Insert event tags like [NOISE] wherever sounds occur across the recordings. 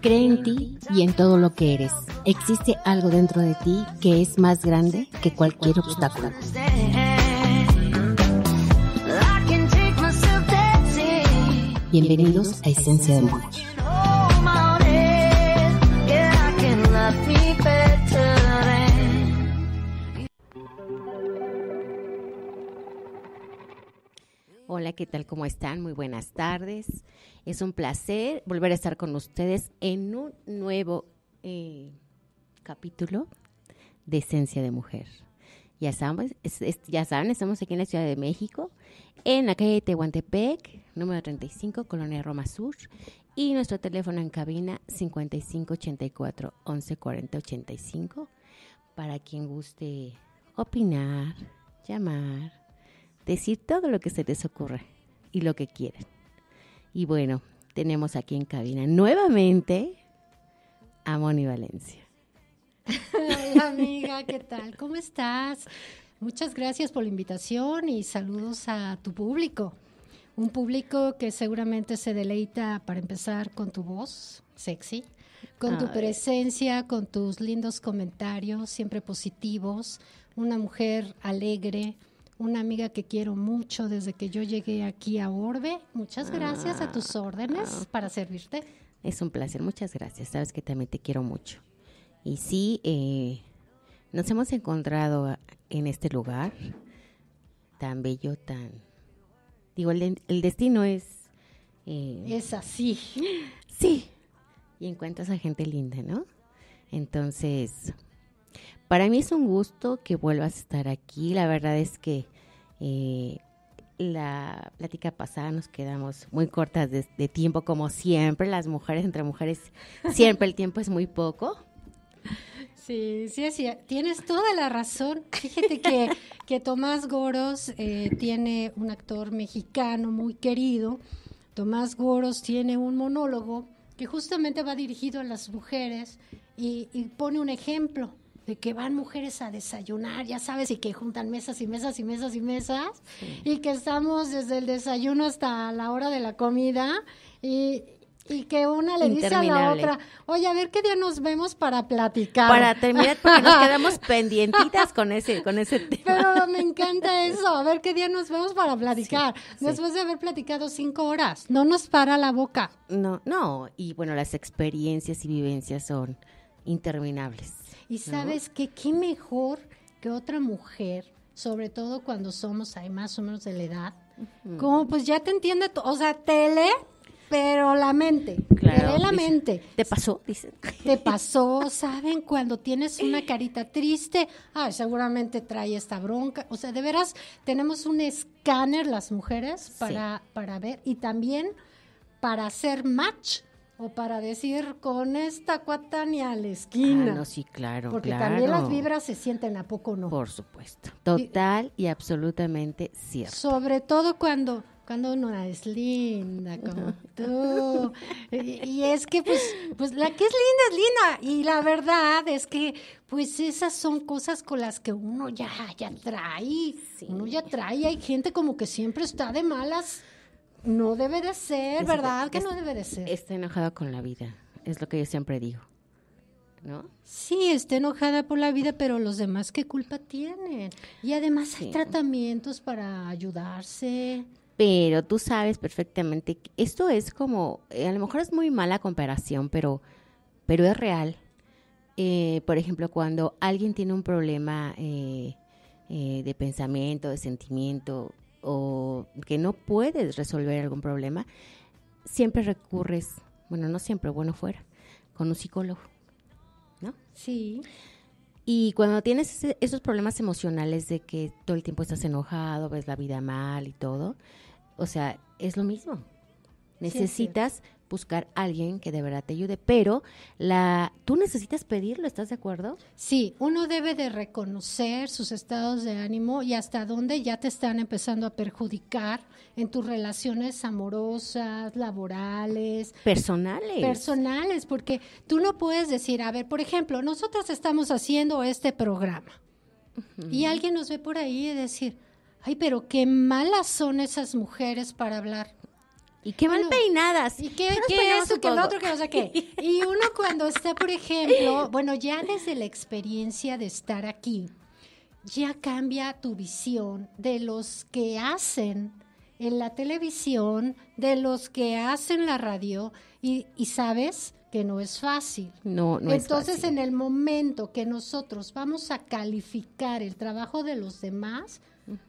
Cree en ti y en todo lo que eres. Existe algo dentro de ti que es más grande que cualquier obstáculo. Bienvenidos a Esencia de Mujer. Hola, ¿qué tal? ¿Cómo están? Muy buenas tardes. Es un placer volver a estar con ustedes en un nuevo eh, capítulo de Esencia de Mujer. Ya saben, ya saben, estamos aquí en la Ciudad de México, en la calle de Tehuantepec, número 35, Colonia Roma Sur, y nuestro teléfono en cabina 5584 114085 para quien guste opinar, llamar decir todo lo que se les ocurre y lo que quieran. Y bueno, tenemos aquí en cabina nuevamente a Moni Valencia. Hola amiga, ¿qué tal? ¿Cómo estás? Muchas gracias por la invitación y saludos a tu público. Un público que seguramente se deleita para empezar con tu voz sexy, con tu presencia, con tus lindos comentarios, siempre positivos, una mujer alegre, una amiga que quiero mucho desde que yo llegué aquí a Orbe. Muchas ah. gracias a tus órdenes para servirte. Es un placer, muchas gracias. Sabes que también te quiero mucho. Y sí, eh, nos hemos encontrado en este lugar tan bello, tan... Digo, el, destino es... Eh, es así. Sí. Y encuentras a gente linda, ¿no? Entonces, para mí es un gusto que vuelvas a estar aquí. La verdad es que eh, la plática pasada nos quedamos muy cortas de, tiempo, como siempre. Las mujeres entre mujeres, siempre el tiempo es muy poco. Sí, sí, sí, tienes toda la razón. Fíjate que, que Tomás Goros eh, tiene un actor mexicano muy querido. Tomás Goros tiene un monólogo que justamente va dirigido a las mujeres y pone un ejemplo de que van mujeres a desayunar, ya sabes, y que juntan mesas y mesas y mesas y mesas, y que estamos desde el desayuno hasta la hora de la comida, y, que una le dice a la otra, oye, a ver qué día nos vemos para platicar. Para terminar, porque nos [LAUGHS] quedamos pendientitas con ese, con ese tema. Pero me encanta eso, a ver qué día nos vemos para platicar. Después de haber platicado cinco horas, no nos para la boca. No, no, y bueno, las experiencias y vivencias son interminables. Y sabes que qué mejor que otra mujer, sobre todo cuando somos hay más o menos de la edad, como pues ya te entiende, o sea, tele, pero la mente, claro, la mente. Te pasó, dicen. Te [LAUGHS] pasó, ¿saben? Cuando tienes una carita triste, ah, seguramente trae esta bronca. O sea, de veras, tenemos un escáner las mujeres para, para ver y también para hacer match o para decir con esta cuatania a la ah, esquina. Ah, no, sí, claro. Porque también las vibras se sienten, ¿a poco no? Por supuesto. Total y, absolutamente cierto. Sobre todo cuando, cuando uno es linda como [LAUGHS] tú. Y, es que, pues, pues, la que es linda es linda. Y la verdad es que, pues, esas son cosas con las que uno ya, ya trae. Uno ya trae. Hay gente como que siempre está de malas no debe de ser, ¿verdad? que no debe de ser. Está enojada con la vida, es lo que yo siempre digo. ¿No? Sí, está enojada por la vida, pero los demás qué culpa tienen. Y además hay tratamientos para ayudarse. Pero tú sabes perfectamente que esto es como, eh, a lo mejor es muy mala comparación, pero, pero es real. Eh, por ejemplo, cuando alguien tiene un problema eh, de pensamiento, de sentimiento, o que no puedes resolver algún problema, siempre recurres, bueno, no siempre, bueno fuera, con un psicólogo, ¿no? Sí. Y cuando tienes esos problemas emocionales de que todo el tiempo estás enojado, ves la vida mal y todo, o sea, es lo mismo. Necesitas buscar a alguien que de verdad te ayude, pero la tú necesitas pedirlo, ¿estás de acuerdo? Sí, uno debe de reconocer sus estados de ánimo y hasta dónde ya te están empezando a perjudicar en tus relaciones amorosas, laborales, personales. Personales, porque tú no puedes decir, a ver, por ejemplo, nosotros estamos haciendo este programa. Y alguien nos ve por ahí y decir, ay, pero qué malas son esas mujeres para hablar. Y qué mal peinadas. Y qué, qué que el otro, que no sé qué. [LAUGHS] Y uno cuando está, por ejemplo, bueno, ya desde la experiencia de estar aquí, ya cambia tu visión de los que hacen en la televisión, de los que hacen la radio, y, sabes que no es fácil. No, no Entonces, en el momento que nosotros vamos a calificar el trabajo de los demás,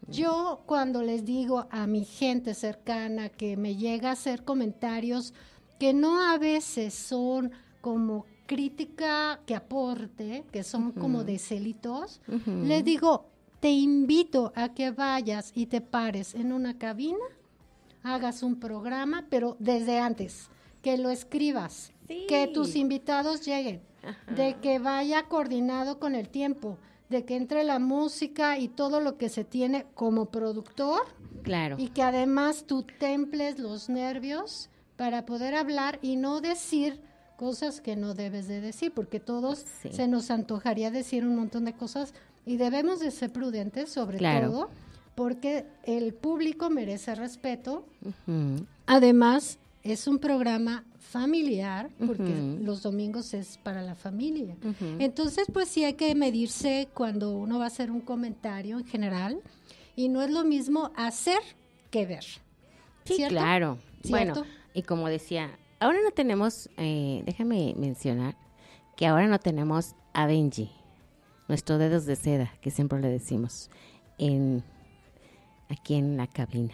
yo cuando les digo a mi gente cercana que me llega a hacer comentarios que no a veces son como crítica que aporte, que son como de celitos, les digo, te invito a que vayas y te pares en una cabina, hagas un programa, pero desde antes, que lo escribas, que tus invitados lleguen, de que vaya coordinado con el tiempo de que entre la música y todo lo que se tiene como productor. Claro. Y que además tú temples los nervios para poder hablar y no decir cosas que no debes de decir, porque todos se nos antojaría decir un montón de cosas y debemos de ser prudentes sobre todo, porque el público merece respeto. Además, es un programa familiar, porque los domingos es para la familia. Entonces, pues sí hay que medirse cuando uno va a hacer un comentario en general, y no es lo mismo hacer que ver. Sí, claro. Bueno, y como decía, ahora no tenemos, eh, déjame mencionar, que ahora no tenemos a Benji, nuestro dedos de seda, que siempre le decimos, en, aquí en la cabina.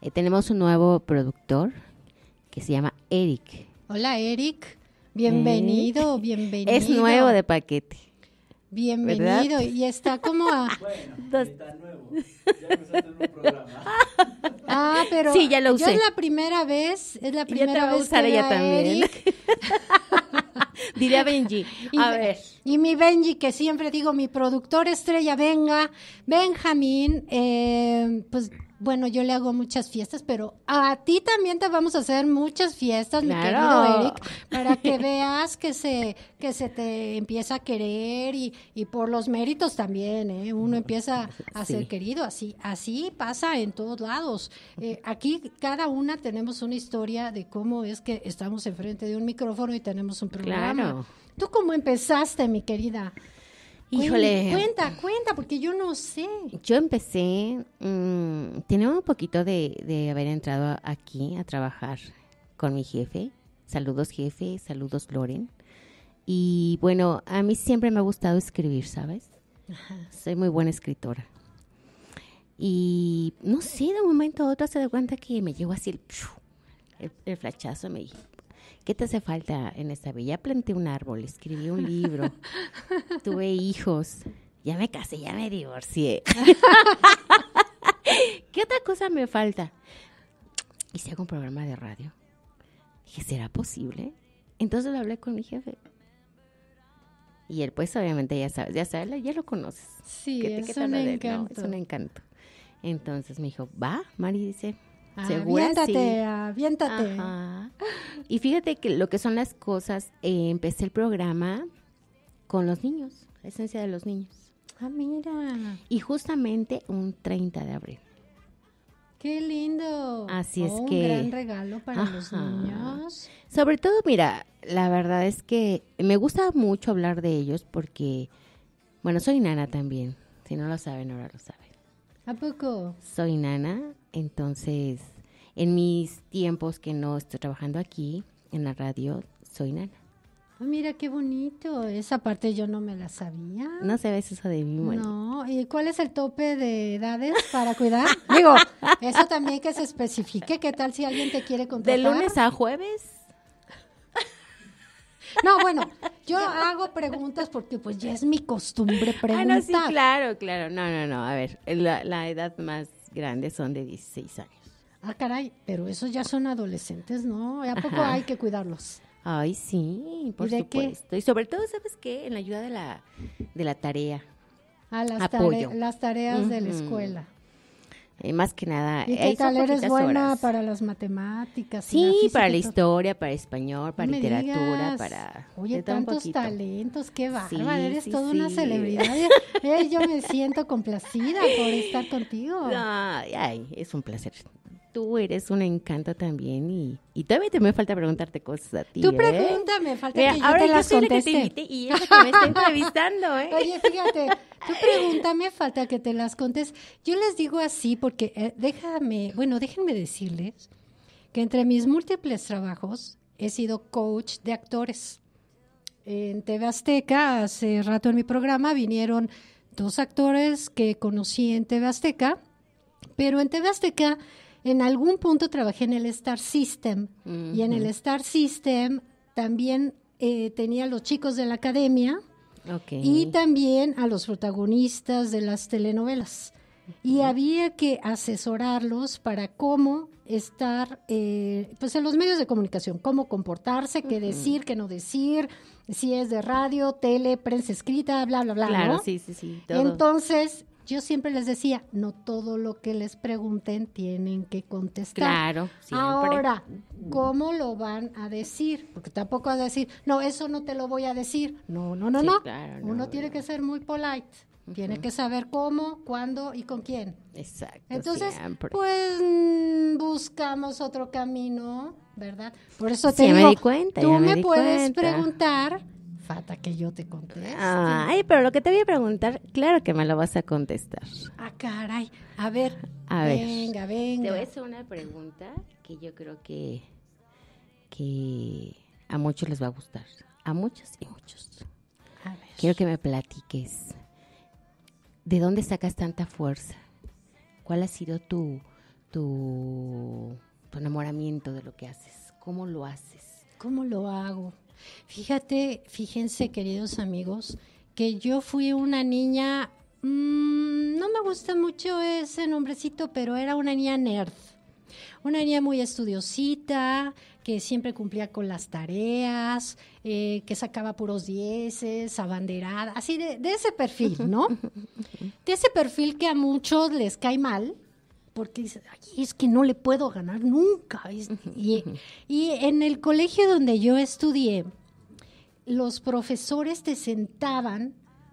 Eh, tenemos un nuevo productor, que se llama Eric. Hola Eric, bienvenido, bienvenido. Es nuevo de paquete. Bienvenido y está como a [LAUGHS] bueno, está nuevo. Ya en un programa. [LAUGHS] Ah, pero sí, ya lo usé. Yo es la primera vez, es la primera voy vez a usar que ella también. Eric. [LAUGHS] Benji. a ver. Y mi Benji, que siempre digo, mi productor estrella, venga, Benjamín, eh, pues bueno, yo le hago muchas fiestas, pero a ti también te vamos a hacer muchas fiestas, mi querido Eric, para que [LAUGHS] veas que se, que se te empieza a querer y, por los méritos también, ¿eh? uno empieza a ser querido, así, así pasa en todos lados. Eh, aquí cada una tenemos una historia de cómo es que estamos enfrente de un micrófono y tenemos un programa. ¿Tú cómo empezaste, mi querida? Híjole. Cuenta, cuenta, porque yo no sé. Yo empecé, mm, tenía un poquito de, haber entrado aquí a trabajar con mi jefe. Saludos jefe, saludos Loren. Y bueno, a mí siempre me ha gustado escribir, ¿sabes? Soy muy buena escritora. Y no sé, de un momento a otro se da cuenta que me llevo así el, el, el flachazo, me dije, ¿qué te hace falta en esta vida? Ya planté un árbol, escribí un libro, [LAUGHS] tuve hijos, ya me casé, ya me divorcié. [LAUGHS] ¿Qué otra cosa me falta? Y si un programa de radio. Dije, ¿será posible? Entonces lo hablé con mi jefe. Y él, pues, obviamente, ya sabes, ya sabes, ya lo conoces. Sí, es, un encanto. es un encanto. Entonces me dijo, va, Mari dice, Ah, aviéntate, Y fíjate que lo que son las cosas, eh, empecé el programa con los niños, la esencia de los niños. Ah, mira. Y justamente un 30 de abril. ¡Qué lindo! Así oh, es que. Un gran regalo para los niños. Sobre todo, mira, la verdad es que me gusta mucho hablar de ellos porque, bueno, soy nana también. Si no lo saben, ahora lo saben. ¿A poco? Soy nana, entonces en mis tiempos que no estoy trabajando aquí en la radio, soy nana. Ah, mira qué bonito, esa parte yo no me la sabía. No sabes eso de mí, No, ¿y cuál es el tope de edades para cuidar? [LAUGHS] Digo, eso también que se especifique, ¿qué tal si alguien te quiere contratar? De lunes a jueves no, bueno, yo hago preguntas porque pues ya es mi costumbre preguntar. Ah, no, sí, claro, claro. No, no, no. A ver, la, edad más grande son de 16 años. Ah, caray, pero esos ya son adolescentes, ¿no? ¿A poco hay que cuidarlos? Ay, sí, por supuesto. Y sobre todo, ¿sabes qué? En la ayuda de la, de la tarea. A ah, las, tareas de la escuela. Eh, más que nada. ¿Y qué tal eres buena para las matemáticas? Sí, para la historia, para español, para literatura, para... Oye, tantos talentos, qué bárbaro, eres toda una celebridad. [LAUGHS] yo me siento complacida por estar contigo. ay, es un placer tú eres un encanto también y, y todavía te me falta preguntarte cosas a ti. Tú ¿eh? pregúntame, falta que yo ahora te yo las que te y ella que me está [LAUGHS] entrevistando, ¿eh? Oye, fíjate, tú pregúntame, falta que te las contes. Yo les digo así porque eh, déjame, bueno, déjenme decirles que entre mis múltiples trabajos he sido coach de actores. En TV Azteca, hace rato en mi programa vinieron dos actores que conocí en TV Azteca, pero en TV Azteca en algún punto trabajé en el Star System y en el Star System también eh, tenía a los chicos de la academia y también a los protagonistas de las telenovelas. Y había que asesorarlos para cómo estar eh, pues en los medios de comunicación, cómo comportarse, qué decir, qué no decir, si es de radio, tele, prensa escrita, bla, bla, bla. Claro, sí, sí, sí. Entonces, yo siempre les decía, no todo lo que les pregunten tienen que contestar. Claro, siempre. Ahora, ¿cómo lo van a decir? Porque tampoco a decir, no, eso no te lo voy a decir. No, no, no, no. Uno tiene que ser muy polite. Tiene que saber cómo, cuándo y con quién. Exacto. Entonces, pues mm, buscamos otro camino, ¿verdad? Por eso te digo, tú me, puedes preguntar que yo te conteste. Ay, pero lo que te voy a preguntar, claro que me lo vas a contestar. Ah, caray. A ver. A ver. Venga, venga. Te voy a hacer una pregunta que yo creo que, a muchos les va a gustar. A muchos y muchos. A ver. Quiero que me platiques. ¿De dónde sacas tanta fuerza? ¿Cuál ha sido tu, tu, tu enamoramiento de lo que haces? ¿Cómo lo haces? ¿Cómo lo hago? Fíjate, fíjense queridos amigos, que yo fui una niña, mm, no me gusta mucho ese nombrecito, pero era una niña nerd. Una niña muy estudiosita, que siempre cumplía con las tareas, eh, que sacaba puros dieces, abanderada, así de, de ese perfil, ¿no? [LAUGHS] De ese perfil que a muchos les cae mal, porque es, es que no le puedo ganar nunca. Y, en el colegio donde yo estudié, los profesores te sentaban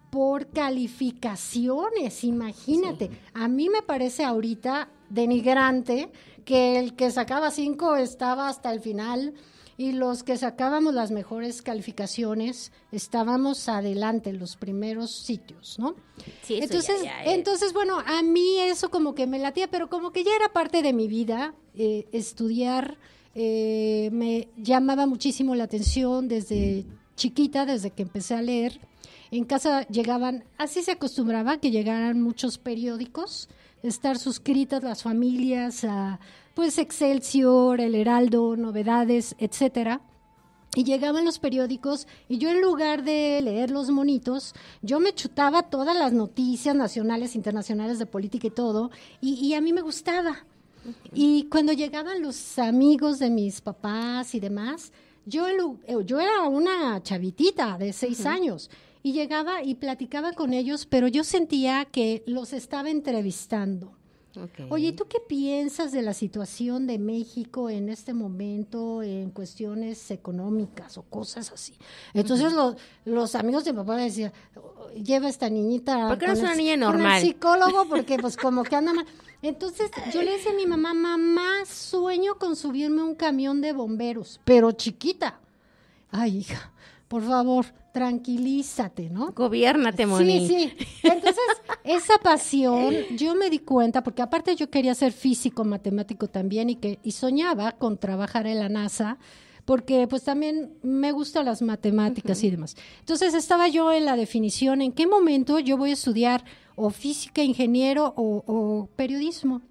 por calificaciones, imagínate. A mí me parece ahorita denigrante que el que sacaba cinco estaba hasta el final y los que sacábamos las mejores calificaciones estábamos adelante en los primeros sitios, ¿no? Sí, entonces, eh. entonces, bueno, a mí eso como que me latía, pero como que ya era parte de mi vida eh, estudiar, eh, me llamaba muchísimo la atención desde chiquita, desde que empecé a leer. En casa llegaban, así se acostumbraba que llegaran muchos periódicos, estar suscritas las familias a pues Excelsior, El Heraldo, Novedades, etcétera. Y llegaban los periódicos y yo en lugar de leer los monitos, yo me chutaba todas las noticias nacionales, internacionales de política y todo, y, a mí me gustaba. Y cuando llegaban los amigos de mis papás y demás, yo, eh, yo era una chavitita de seis años y llegaba y platicaba con ellos, pero yo sentía que los estaba entrevistando. Oye, ¿tú qué piensas de la situación de México en este momento en cuestiones económicas o cosas así? Entonces los, amigos de mi papá me decían, lleva a esta niñita... ¿Por niña normal? psicólogo [LAUGHS] porque pues como que anda mal. Entonces yo le decía a mi mamá, mamá, sueño con subirme un camión de bomberos, pero chiquita. Ay, hija, por favor, tranquilízate, ¿no? Gobiérnate, Moni. Sí, sí. [LAUGHS] Entonces, esa pasión, yo me di cuenta, porque aparte yo quería ser físico, matemático también, y, que, soñaba con trabajar en la NASA, porque pues también me gustan las matemáticas y demás. Entonces estaba yo en la definición, ¿en qué momento yo voy a estudiar o física, ingeniero o, periodismo?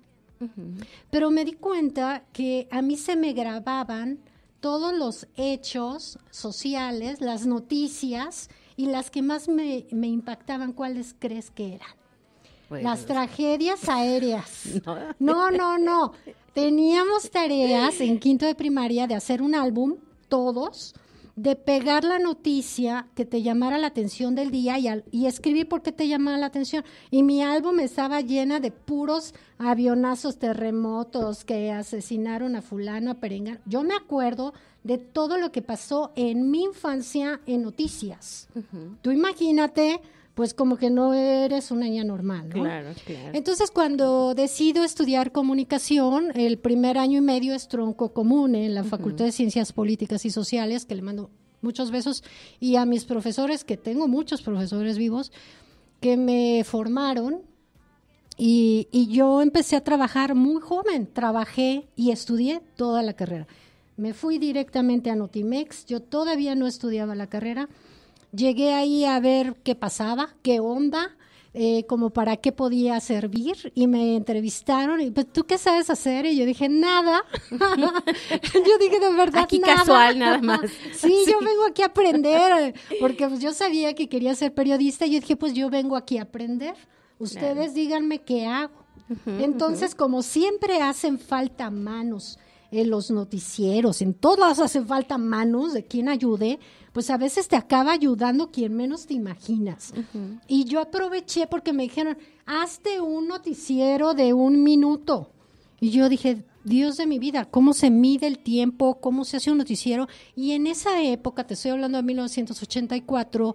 Pero me di cuenta que a mí se me grababan todos los hechos sociales, las noticias y las que más me impactaban, ¿cuáles crees que eran? Las tragedias aéreas. [LAUGHS] No. no, no, Teníamos tareas en quinto de primaria de hacer un álbum, todos, de pegar la noticia que te llamara la atención del día y, escribir por qué te llamaba la atención. Y mi álbum estaba llena de puros avionazos, terremotos, que asesinaron a fulano, a Yo me acuerdo de todo lo que pasó en mi infancia en noticias. Tú imagínate pues como que no eres una niña normal, ¿no? Claro, claro. Entonces, cuando decido estudiar comunicación, el primer año y medio es tronco común en la Facultad de Ciencias Políticas y Sociales, que le mando muchos besos, y a mis profesores, que tengo muchos profesores vivos, que me formaron. y yo empecé a trabajar muy joven, trabajé y estudié toda la carrera. Me fui directamente a Notimex, yo todavía no estudiaba la carrera, Llegué ahí a ver qué pasaba, qué onda, eh, como para qué podía servir y me entrevistaron y pues tú qué sabes hacer y yo dije nada [LAUGHS] yo dije de verdad aquí casual nada más [LAUGHS] sí, yo vengo aquí a aprender porque pues, yo sabía que quería ser periodista y yo dije pues yo vengo aquí a aprender ustedes díganme qué hago entonces como siempre hacen falta manos en los noticieros, en todas hace falta manos de quien ayude, pues a veces te acaba ayudando quien menos te imaginas. Y yo aproveché porque me dijeron, hazte un noticiero de un minuto. Y yo dije, Dios de mi vida, cómo se mide el tiempo, cómo se hace un noticiero. Y en esa época, te estoy hablando de 1984,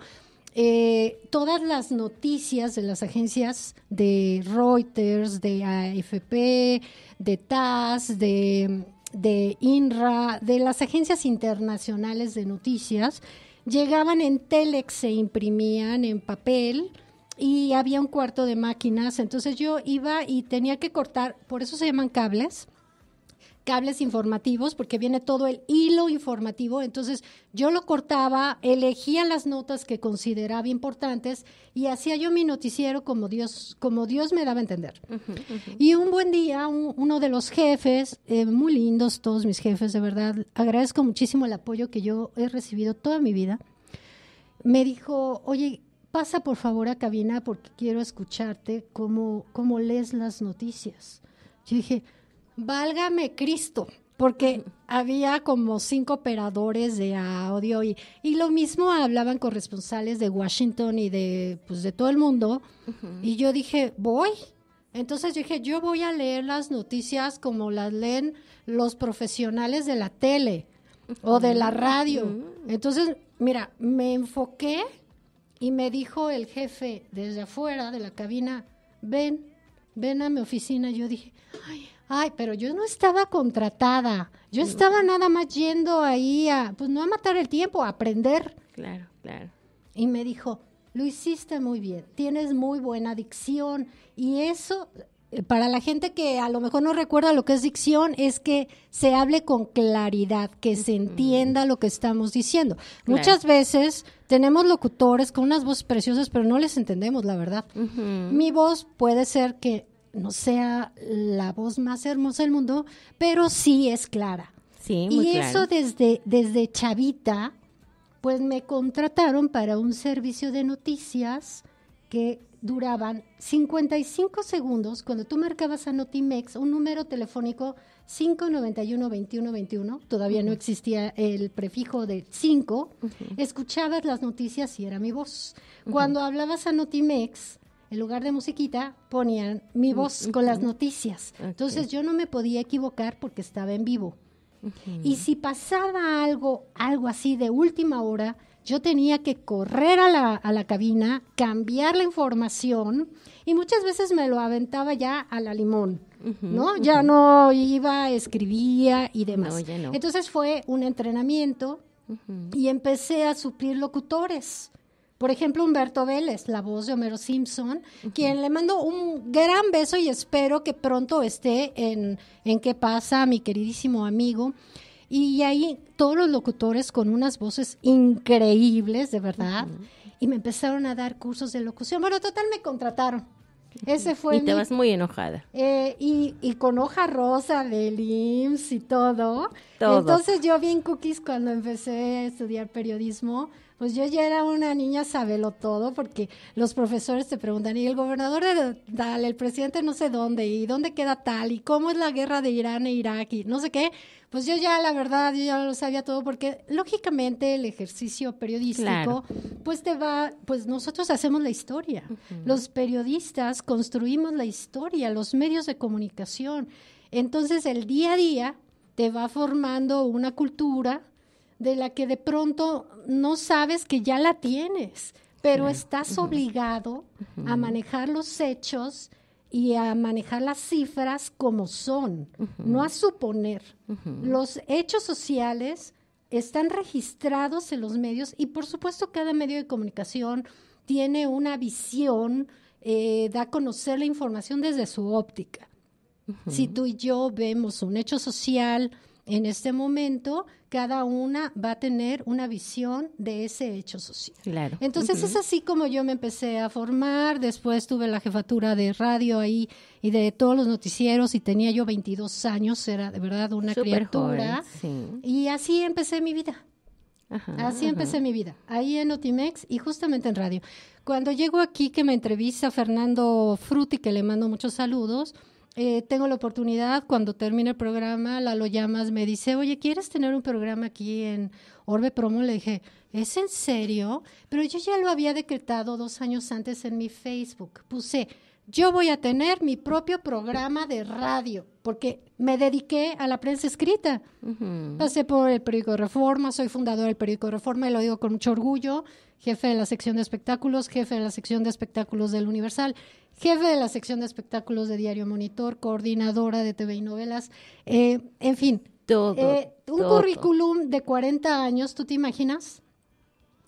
eh, todas las noticias de las agencias de Reuters, de AFP, de TAS, de de INRA, de las agencias internacionales de noticias, llegaban en Telex, se imprimían en papel y había un cuarto de máquinas, entonces yo iba y tenía que cortar, por eso se llaman cables, cables informativos, porque viene todo el hilo informativo. Entonces yo lo cortaba, elegía las notas que consideraba importantes y hacía yo mi noticiero como Dios, como Dios me daba a entender. Y un buen día, uno de los jefes, eh, muy lindos todos mis jefes, de verdad, agradezco muchísimo el apoyo que yo he recibido toda mi vida, me dijo, oye, pasa por favor a cabina porque quiero escucharte cómo, cómo lees las noticias. Yo dije, válgame Cristo, porque había como cinco operadores de audio y, y lo mismo hablaban corresponsales de Washington y de, pues, de todo el mundo. Y yo dije, voy. Entonces dije, yo voy a leer las noticias como las leen los profesionales de la tele o de la radio. Entonces, mira, me enfoqué y me dijo el jefe desde afuera de la cabina, ven, ven a mi oficina. Yo dije, ay, Ay, pero yo no estaba contratada. Yo estaba nada más yendo ahí a, pues no a matar el tiempo, a aprender. Claro, claro. Y me dijo, lo hiciste muy bien, tienes muy buena dicción. Y eso, eh, para la gente que a lo mejor no recuerda lo que es dicción, es que se hable con claridad, que se entienda lo que estamos diciendo. Muchas veces tenemos locutores con unas voces preciosas, pero no les entendemos, la verdad. Mi voz puede ser que no sea la voz más hermosa del mundo, pero sí es clara. Sí, muy y eso desde, desde chavita, pues me contrataron para un servicio de noticias que duraban 55 segundos cuando tú marcabas a Notimex un número telefónico 591-2121, todavía no existía el prefijo de 5, escuchabas las noticias y era mi voz. Cuando hablabas a Notimex, en lugar de musiquita, ponían mi voz con las noticias. Entonces yo no me podía equivocar porque estaba en vivo. Y si pasaba algo, algo así de última hora, yo tenía que correr a la, cabina, cambiar la información y muchas veces me lo aventaba ya a la limón, ¿no? Ya no iba, escribía y demás. Entonces fue un entrenamiento y empecé a suplir locutores. Por ejemplo, Humberto Vélez, la voz de Homero Simpson, quien le mando un gran beso y espero que pronto esté en, qué pasa, mi queridísimo amigo. Y ahí todos los locutores con unas voces increíbles, de verdad. Y me empezaron a dar cursos de locución. Bueno, total, me contrataron. Ese fue. Y te vas muy enojada. Eh, y, con hoja rosa de IMSS y todo. todo. Entonces, yo vi en Cookies cuando empecé a estudiar periodismo pues yo ya era una niña sabelo todo, porque los profesores te preguntan, y el gobernador de tal, el presidente no sé dónde, y dónde queda tal, y cómo es la guerra de Irán e Irak, y no sé qué. Pues yo ya, la verdad, yo ya lo sabía todo, porque lógicamente el ejercicio periodístico, pues te va, pues nosotros hacemos la historia. Los periodistas construimos la historia, los medios de comunicación. Entonces, el día a día te va formando una cultura, de la que de pronto no sabes que ya la tienes, pero estás obligado a manejar los hechos y a manejar las cifras como son, no a suponer. Los hechos sociales están registrados en los medios y por supuesto cada medio de comunicación tiene una visión, eh, da a conocer la información desde su óptica. Si tú y yo vemos un hecho social, en este momento cada una va a tener una visión de ese hecho social. Claro. Entonces es así como yo me empecé a formar, después tuve la jefatura de radio ahí y de todos los noticieros y tenía yo 22 años, era de verdad una criatura. sí. Y así empecé mi vida. Ajá, así empecé mi vida, ahí en Otimex y justamente en radio. Cuando llego aquí que me entrevista Fernando Fruti, que le mando muchos saludos, eh, tengo la oportunidad, cuando termine el programa, la lo Llamas me dice, oye, ¿quieres tener un programa aquí en Orbe Promo? Le dije, ¿es en serio? Pero yo ya lo había decretado dos años antes en mi Facebook. Puse yo voy a tener mi propio programa de radio, porque me dediqué a la prensa escrita. Pasé por el periódico Reforma, soy fundadora del periódico Reforma y lo digo con mucho orgullo, jefe de la sección de espectáculos, jefe de la sección de espectáculos del Universal, jefe de la sección de espectáculos de Diario Monitor, coordinadora de TV y novelas, eh, en fin. Todo, eh, un currículum de 40 años, ¿tú te imaginas?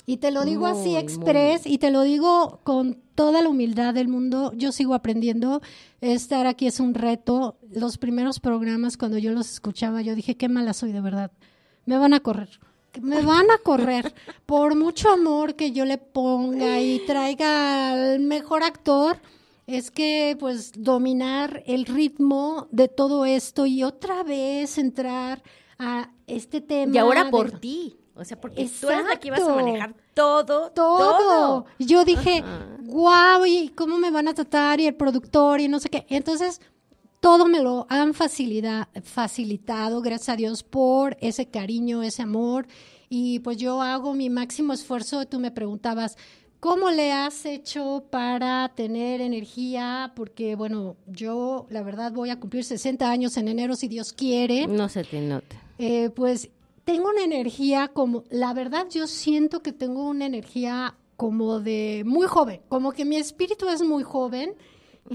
Y te lo digo así express y te lo digo con toda la humildad del mundo. Yo sigo aprendiendo. Estar aquí es un reto. Los primeros programas, cuando yo los escuchaba, yo dije, qué mala soy de verdad. Me van a correr. Me van a correr. Por mucho amor que yo le ponga y traiga al mejor actor, es que pues dominar el ritmo de todo esto y otra vez entrar a este tema. Y ahora por ti. O sea, porque tú eres la que ibas a manejar todo. Todo. Yo dije, guau, ¿y cómo me van a tratar? Y el productor y no sé qué. Entonces, todo me lo han facilitado, gracias a Dios, por ese cariño, ese amor. Y pues yo hago mi máximo esfuerzo. Tú me preguntabas, ¿Cómo le has hecho para tener energía? Porque, bueno, yo la verdad voy a cumplir 60 años en enero, si Dios quiere. No se te note. Eh, pues tengo una energía como, la verdad yo siento que tengo una energía como de muy joven, como que mi espíritu es muy joven.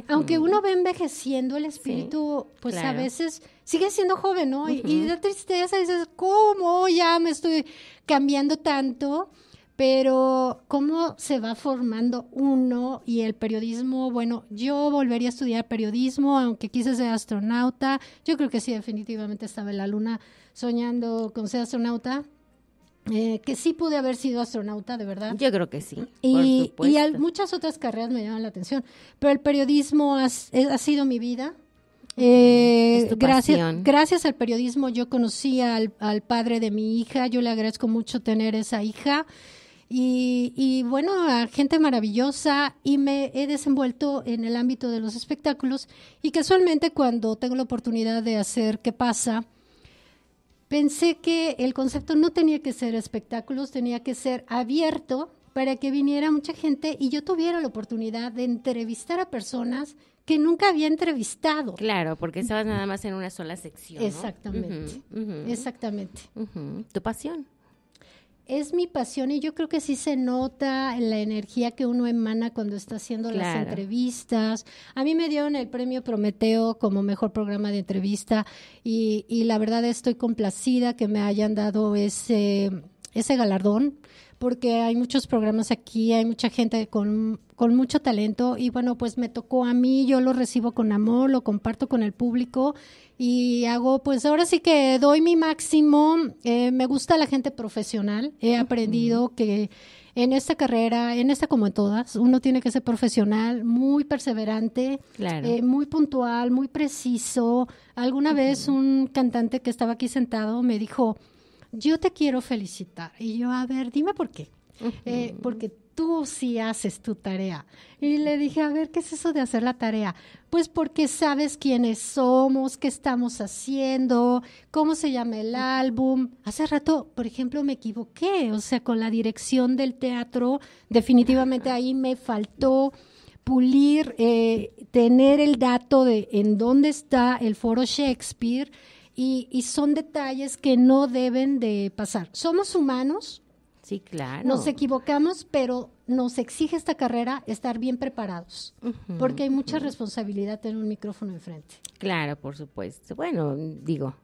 Aunque uno ve envejeciendo, el espíritu, pues a veces sigue siendo joven, ¿no? y, y, de tristeza dices, ¿cómo ya me estoy cambiando tanto? pero cómo se va formando uno y el periodismo, bueno, yo volvería a estudiar periodismo, aunque quise ser astronauta, yo creo que sí, definitivamente estaba en la luna soñando con ser astronauta. Eh, que sí pude haber sido astronauta, de verdad. Yo creo que sí. Y, y muchas otras carreras me llaman la atención, pero el periodismo ha eh, sido mi vida. Eh, gracias, gracias al periodismo yo conocí al, al padre de mi hija, yo le agradezco mucho tener esa hija y, bueno, a gente maravillosa y me he desenvuelto en el ámbito de los espectáculos y casualmente cuando tengo la oportunidad de hacer qué pasa, pensé que el concepto no tenía que ser espectáculos, tenía que ser abierto para que viniera mucha gente y yo tuviera la oportunidad de entrevistar a personas que nunca había entrevistado. Claro, porque estabas nada más en una sola sección. Exactamente, exactamente. Tu pasión es mi pasión y yo creo que sí se nota en la energía que uno emana cuando está haciendo las entrevistas. A mí me dieron el premio Prometeo como mejor programa de entrevista y, y la verdad estoy complacida que me hayan dado ese, ese galardón porque hay muchos programas aquí, hay mucha gente con con mucho talento y bueno, pues me tocó a mí, yo lo recibo con amor, lo comparto con el público y hago, pues ahora sí que doy mi máximo, eh, me gusta la gente profesional, he aprendido que en esta carrera, en esta como en todas, uno tiene que ser profesional, muy perseverante, eh, muy puntual, muy preciso. Alguna vez un cantante que estaba aquí sentado me dijo, yo te quiero felicitar. Y yo, a ver, dime por qué. Eh, porque tú sí haces tu tarea. Y le dije, a ver, ¿qué es eso de hacer la tarea? Pues porque sabes quiénes somos, qué estamos haciendo, cómo se llama el álbum. Hace rato, por ejemplo, me equivoqué, o sea, con la dirección del teatro, definitivamente ahí me faltó pulir, eh, tener el dato de en dónde está el foro Shakespeare. Y, y son detalles que no deben de pasar. Somos humanos, Sí, claro. Nos equivocamos, pero nos exige esta carrera estar bien preparados, porque hay mucha responsabilidad tener un micrófono enfrente. Claro, por supuesto. Bueno, digo,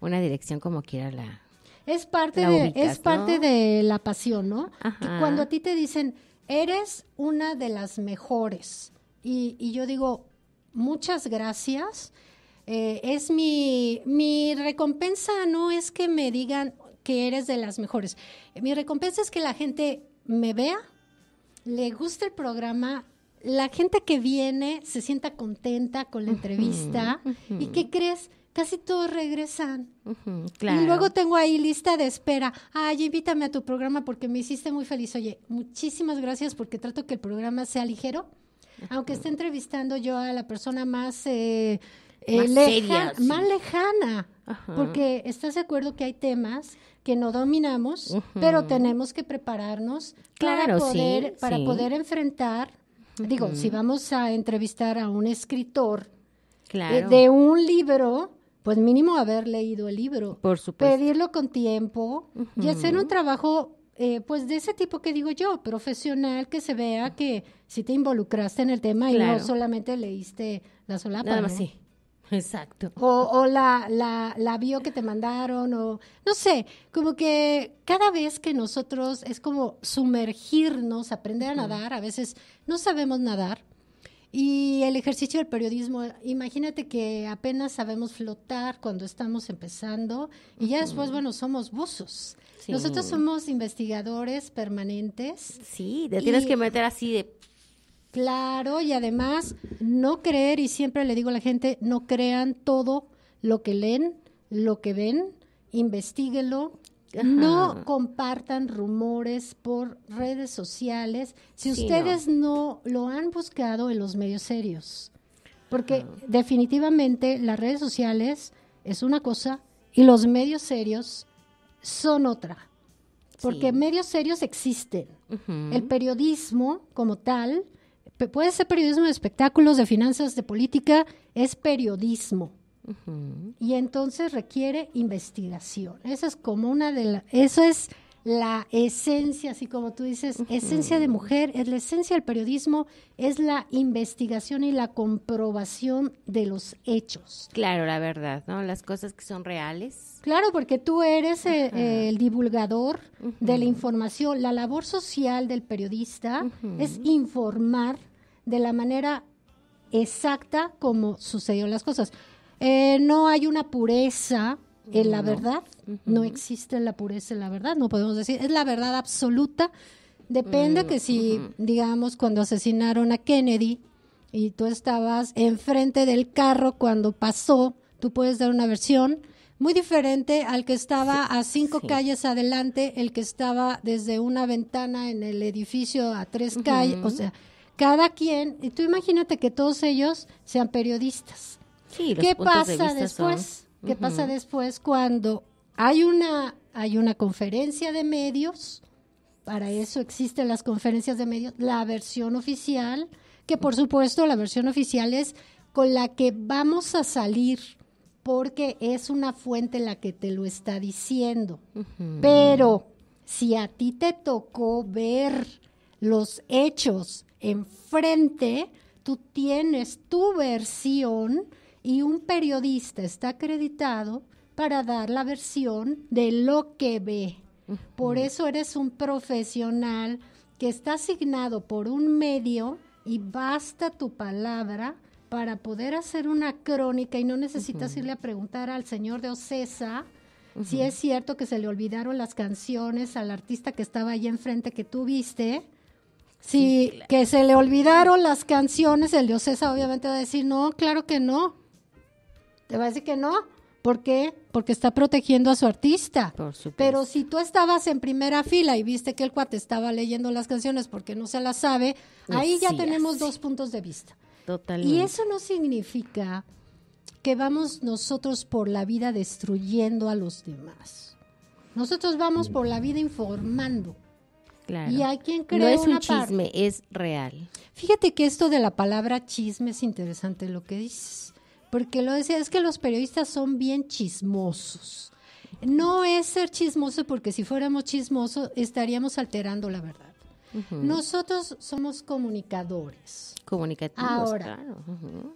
una dirección como quiera la es parte de es parte de la pasión, ¿no? Cuando a ti te dicen eres una de las mejores y, yo digo muchas gracias. Eh, es mi, mi recompensa, no es que me digan, que eres de las mejores. Mi recompensa es que la gente me vea, le guste el programa, la gente que viene se sienta contenta con la entrevista. ¿Y qué crees? Casi todos regresan. claro. Y luego tengo ahí lista de espera. Ay, invítame a tu programa porque me hiciste muy feliz. Oye, muchísimas gracias porque trato que el programa sea ligero. Aunque esté entrevistando yo a la persona más... Eh, eh, más, lejana. Porque estás de acuerdo que hay temas que no dominamos, pero tenemos que prepararnos para poder, para poder enfrentar. Digo, si vamos a entrevistar a un escritor eh, de un libro, pues mínimo haber leído el libro. Pedirlo con tiempo y hacer un trabajo eh, pues de ese tipo que digo yo, profesional, que se vea que si te involucraste en el tema y no solamente leíste la solapa. Nada [LAUGHS] Exacto. O, la, la, bio que te mandaron, o no sé, como que cada vez que nosotros es como sumergirnos, aprender a nadar, a veces no sabemos nadar. Y el ejercicio del periodismo, imagínate que apenas sabemos flotar cuando estamos empezando y ya después, bueno, somos buzos. Nosotros somos investigadores permanentes. Sí, te tienes que meter así de Claro, y además no creer, y siempre le digo a la gente, no crean todo lo que leen, lo que ven, investiguenlo, no compartan rumores por redes sociales si ustedes no. lo han buscado en los medios serios. Porque definitivamente las redes sociales es una cosa y los medios serios son otra. Porque medios serios existen. El periodismo como tal puede ser periodismo de espectáculos, de finanzas, de política, es periodismo. Y entonces requiere investigación. Eso es como una de las... Eso es la esencia, así como tú dices, esencia de mujer, es la esencia del periodismo, es la investigación y la comprobación de los hechos. Claro, la verdad, ¿no? Las cosas que son reales. Claro, porque tú eres eh, el divulgador de la información. La labor social del periodista es informar de la manera exacta como sucedieron las cosas. Eh, no hay una pureza en la mm, verdad, no existe la pureza en la verdad, no podemos decir, es la verdad absoluta. Depende mm, que si, digamos, cuando asesinaron a Kennedy y tú estabas enfrente del carro cuando pasó, tú puedes dar una versión muy diferente al que estaba a cinco calles adelante, el que estaba desde una ventana en el edificio a tres calles, o sea, cada quien, y tú imagínate que todos ellos sean periodistas. Sí, ¿Qué pasa después? ¿Qué pasa después cuando hay una, hay una conferencia de medios? Para eso existen las conferencias de medios, la versión oficial, que por supuesto la versión oficial es con la que vamos a salir porque es una fuente la que te lo está diciendo. Pero si a ti te tocó ver los hechos enfrente, tú tienes tu versión y un periodista está acreditado para dar la versión de lo que ve. Por eso eres un profesional que está asignado por un medio y basta tu palabra para poder hacer una crónica y no necesitas irle a preguntar al señor de Ocesa si es cierto que se le olvidaron las canciones al artista que estaba ahí enfrente que tú viste. Si que se le olvidaron las canciones, el de Ocesa obviamente va a decir, no, claro que no. Te va a decir que no. ¿Por qué? Porque está protegiendo a su artista. Por Pero si tú estabas en primera fila y viste que el cuate estaba leyendo las canciones porque no se las sabe, ahí ya tenemos dos puntos de vista. Totalmente. Y eso no significa que vamos nosotros por la vida destruyendo a los demás. Nosotros vamos por la vida informando. Claro. Y hay quien cree No es un chisme, es real. Fíjate que esto de la palabra chisme es interesante lo que dices porque lo decía, es que los periodistas son bien chismosos. No es ser chismoso porque si fuéramos chismosos estaríamos alterando la verdad. Nosotros somos comunicadores. Comunicativos. Ahora, claro.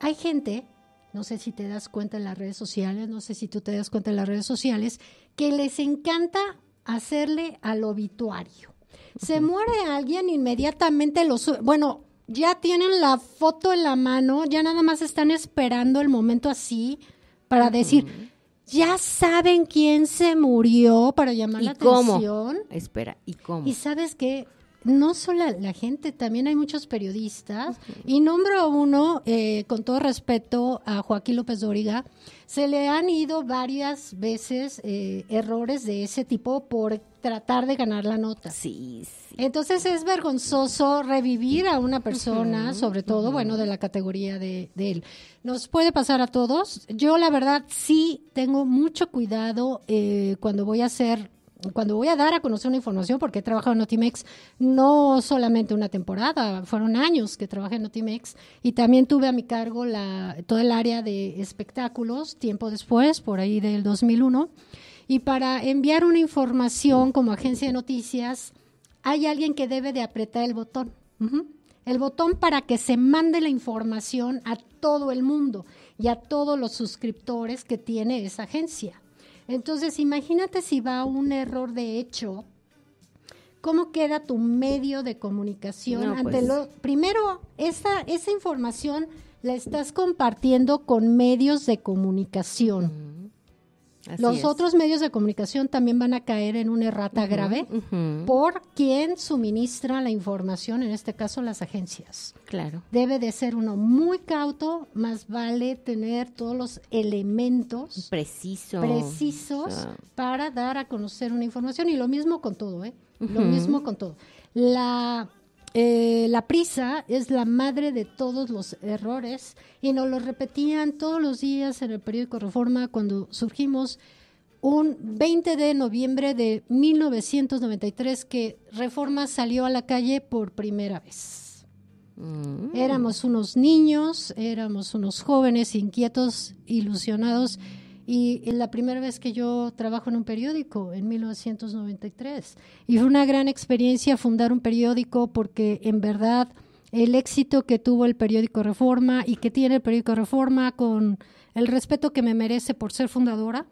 hay gente, no sé si te das cuenta en las redes sociales, no sé si tú te das cuenta en las redes sociales, que les encanta hacerle al obituario. Se muere alguien, inmediatamente lo Bueno, ya tienen la foto en la mano, ya nada más están esperando el momento así para decir, ya saben quién se murió para llamar ¿Y la atención. Espera, ¿y cómo? Y sabes que no solo la gente, también hay muchos periodistas, y nombro uno, eh, con todo respeto, a Joaquín López Dóriga, se le han ido varias veces eh, errores de ese tipo por tratar de ganar la nota. Sí, sí. Entonces es vergonzoso revivir a una persona, sobre todo, bueno, de la categoría de, él. Nos puede pasar a todos. Yo la verdad sí tengo mucho cuidado eh, cuando voy a hacer cuando voy a dar a conocer una información, porque he trabajado en Notimex no solamente una temporada, fueron años que trabajé en Notimex y también tuve a mi cargo la, todo el área de espectáculos tiempo después, por ahí del 2001. Y para enviar una información como agencia de noticias, hay alguien que debe de apretar el botón. El botón para que se mande la información a todo el mundo y a todos los suscriptores que tiene esa agencia. Entonces, imagínate si va un error de hecho, ¿cómo queda tu medio de comunicación? ante pues. primero, esa, esa información la estás compartiendo con medios de comunicación los otros medios de comunicación también van a caer en una errata grave por quien suministra la información, en este caso las agencias. Claro. Debe de ser uno muy cauto, más vale tener todos los elementos Precisos. precisos para dar a conocer una información. Y lo mismo con todo, ¿eh? Lo mismo con todo. La eh, la prisa es la madre de todos los errores y nos lo repetían todos los días en el periódico Reforma cuando surgimos un 20 de noviembre de 1993 que Reforma salió a la calle por primera vez. Mm. Éramos unos niños, éramos unos jóvenes inquietos, ilusionados y, la primera vez que yo trabajo en un periódico, en 1993. Y fue una gran experiencia fundar un periódico porque en verdad el éxito que tuvo el periódico Reforma y que tiene el periódico Reforma con el respeto que me merece por ser fundadora,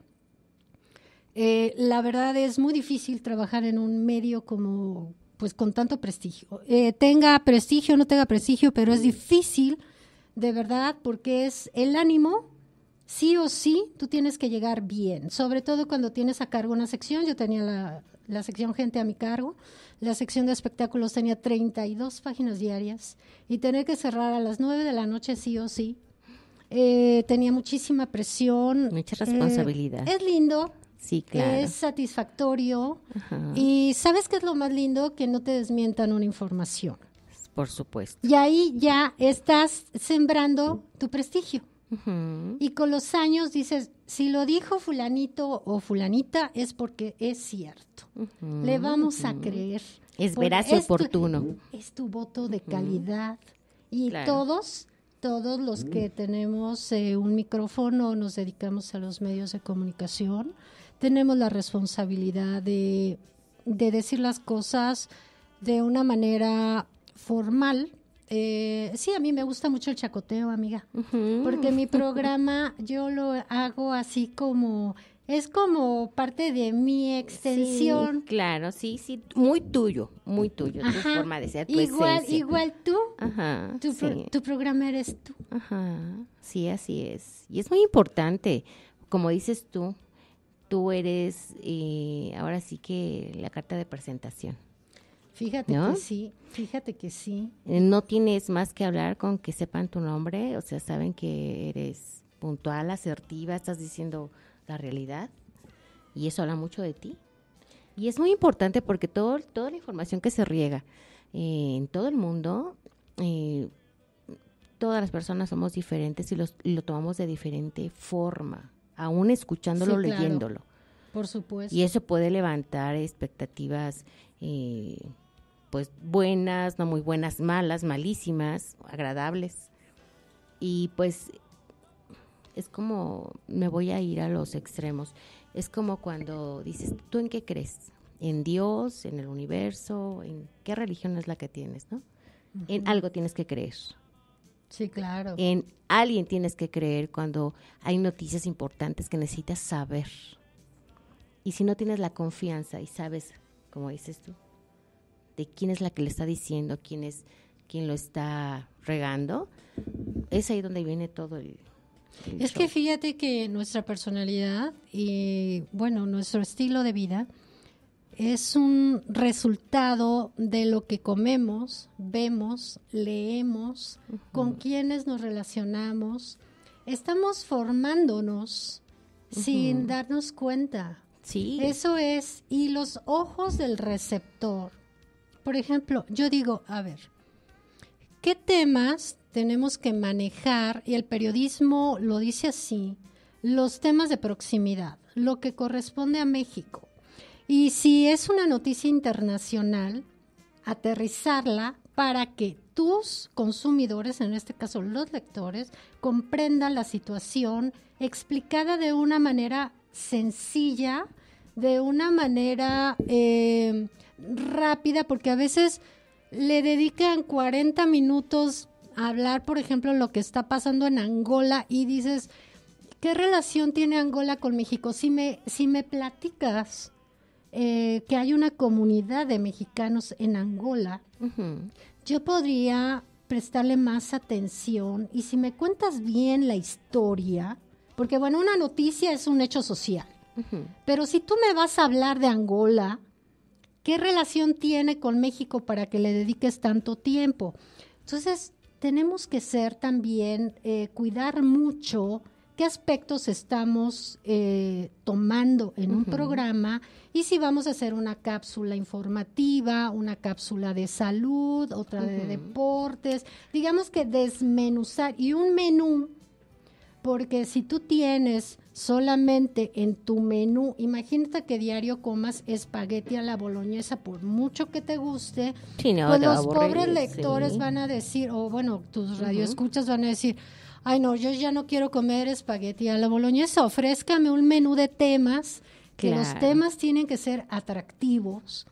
eh, la verdad es muy difícil trabajar en un medio como pues con tanto prestigio. Eh, tenga prestigio, no tenga prestigio, pero es difícil de verdad porque es el ánimo sí o sí tú tienes que llegar bien, sobre todo cuando tienes a cargo una sección. Yo tenía la, sección gente a mi cargo, la sección de espectáculos tenía 32 páginas diarias y tener que cerrar a las 9 de la noche sí o sí. Eh, tenía muchísima presión. Mucha eh, responsabilidad. es lindo. Sí, claro. Es satisfactorio. Y ¿sabes qué es lo más lindo? Que no te desmientan una información. Por supuesto. Y ahí ya estás sembrando tu prestigio. Y con los años dices, si lo dijo fulanito o fulanita es porque es cierto. Le vamos a creer. Es veraz oportuno. es tu voto de calidad. Y todos, todos los que mm. tenemos eh, un micrófono, nos dedicamos a los medios de comunicación, tenemos la responsabilidad de, de decir las cosas de una manera formal, eh, sí, a mí me gusta mucho el chacoteo, amiga, porque mi [LAUGHS] programa yo lo hago así como es como parte de mi extensión. claro, sí, sí, muy tuyo, muy tuyo, tu forma de ser. Tu igual, igual tú. Ajá. Tu, programa eres tú. Ajá. Sí, así es. Y es muy importante, como dices tú, tú eres eh, ahora sí que la carta de presentación. Fíjate que sí, fíjate que sí. Eh, no tienes más que hablar con que sepan tu nombre, o sea, saben que eres puntual, asertiva, estás diciendo la realidad y eso habla mucho de ti. Y es muy importante porque todo, toda la información que se riega eh, en todo el mundo, eh, todas las personas somos diferentes y, lo tomamos de diferente forma, aún escuchándolo, leyéndolo. Por supuesto. Y eso puede levantar expectativas eh, pues buenas, no muy buenas, malas, malísimas, agradables. Y pues es como, me voy a ir a los extremos, es como cuando dices, ¿tú en qué crees? ¿En Dios? ¿En el universo? ¿En qué religión es la que tienes? ¿no? En algo tienes que creer. Sí, claro. En alguien tienes que creer cuando hay noticias importantes que necesitas saber. Y si no tienes la confianza y sabes, como dices tú, de quién es la que le está diciendo, quién es lo está regando, es ahí donde viene todo es que fíjate que nuestra personalidad y, bueno, nuestro estilo de vida es un resultado de lo que comemos, vemos, leemos, con quienes nos relacionamos. Estamos formándonos sin darnos cuenta. Sí. Eso es, y los ojos del receptor por ejemplo, yo digo, a ver, ¿qué temas tenemos que manejar? Y el periodismo lo dice así, los temas de proximidad, lo que corresponde a México. Y si es una noticia internacional, aterrizarla para que tus consumidores, en este caso los lectores, comprendan la situación explicada de una manera sencilla, de una manera eh, rápida porque a veces le dedican 40 minutos a hablar, por ejemplo, lo que está pasando en Angola y dices, ¿qué relación tiene Angola con México? Si me, si me platicas eh, que hay una comunidad de mexicanos en Angola, yo podría prestarle más atención y si me cuentas bien la historia, porque bueno, una noticia es un hecho social, pero si tú me vas a hablar de Angola, ¿Qué relación tiene con México para que le dediques tanto tiempo? Entonces, tenemos que ser también, eh, cuidar mucho qué aspectos estamos eh, tomando en un programa y si vamos a hacer una cápsula informativa, una cápsula de salud, otra de deportes, digamos que desmenuzar y un menú, porque si tú tienes solamente en tu menú, imagínate que diario comas espagueti a la boloñesa, por mucho que te guste, sí, pues los pobres lectores van a decir, o bueno, tus radioescuchas van a decir, ay no, yo ya no quiero comer espagueti a la boloñesa, ofrézcame un menú de temas, que los temas tienen que ser atractivos